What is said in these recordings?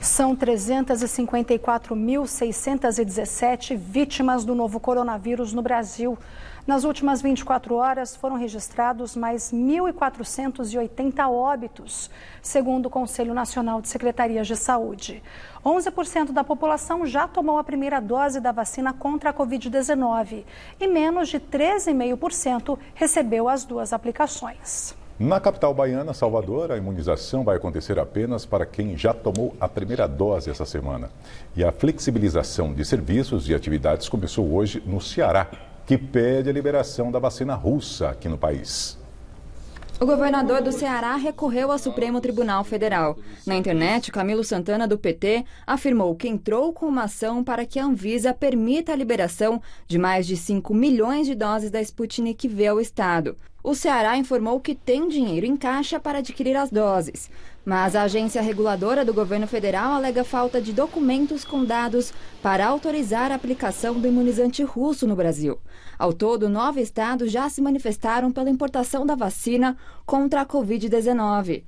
São 354.617 vítimas do novo coronavírus no Brasil. Nas últimas 24 horas foram registrados mais 1.480 óbitos, segundo o Conselho Nacional de Secretarias de Saúde. 11% da população já tomou a primeira dose da vacina contra a Covid-19 e menos de 13,5% recebeu as duas aplicações. Na capital baiana, Salvador, a imunização vai acontecer apenas para quem já tomou a primeira dose essa semana. E a flexibilização de serviços e atividades começou hoje no Ceará, que pede a liberação da vacina russa aqui no país. O governador do Ceará recorreu ao Supremo Tribunal Federal. Na internet, Camilo Santana, do PT, afirmou que entrou com uma ação para que a Anvisa permita a liberação de mais de 5 milhões de doses da Sputnik V ao Estado. O Ceará informou que tem dinheiro em caixa para adquirir as doses, mas a agência reguladora do governo federal alega falta de documentos com dados para autorizar a aplicação do imunizante russo no Brasil. Ao todo, nove estados já se manifestaram pela importação da vacina contra a Covid-19.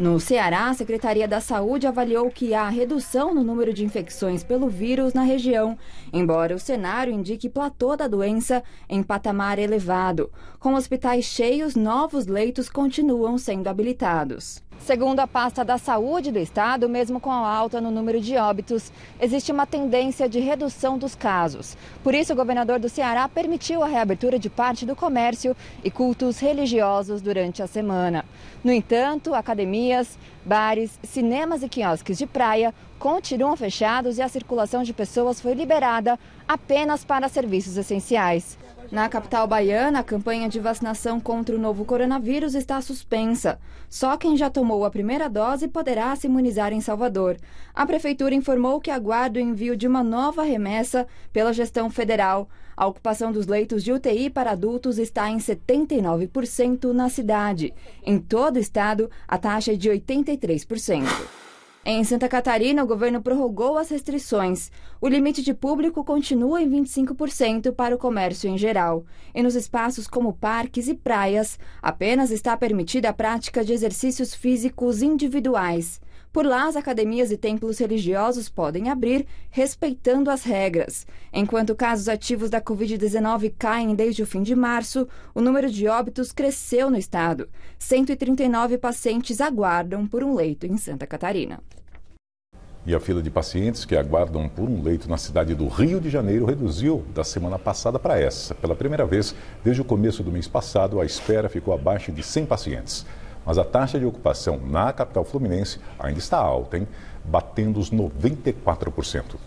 No Ceará, a Secretaria da Saúde avaliou que há redução no número de infecções pelo vírus na região, embora o cenário indique platô da doença em patamar elevado. Com hospitais cheios, novos leitos continuam sendo habilitados. Segundo a pasta da Saúde do Estado, mesmo com a alta no número de óbitos, existe uma tendência de redução dos casos. Por isso, o governador do Ceará permitiu a reabertura de parte do comércio e cultos religiosos durante a semana. No entanto, academias, bares, cinemas e quiosques de praia continuam fechados e a circulação de pessoas foi liberada apenas para serviços essenciais. Na capital baiana, a campanha de vacinação contra o novo coronavírus está suspensa. Só quem já tomou a primeira dose poderá se imunizar em Salvador. A prefeitura informou que aguarda o envio de uma nova remessa pela gestão federal. A ocupação dos leitos de UTI para adultos está em 79% na cidade. Em todo o estado, a taxa é de 83%. Em Santa Catarina, o governo prorrogou as restrições. O limite de público continua em 25% para o comércio em geral. E nos espaços como parques e praias, apenas está permitida a prática de exercícios físicos individuais. Por lá, as academias e templos religiosos podem abrir, respeitando as regras. Enquanto casos ativos da Covid-19 caem desde o fim de março, o número de óbitos cresceu no estado. 139 pacientes aguardam por um leito em Santa Catarina. E a fila de pacientes que aguardam por um leito na cidade do Rio de Janeiro reduziu da semana passada para essa. Pela primeira vez, desde o começo do mês passado, a espera ficou abaixo de 100 pacientes. Mas a taxa de ocupação na capital fluminense ainda está alta, hein? batendo os 94%.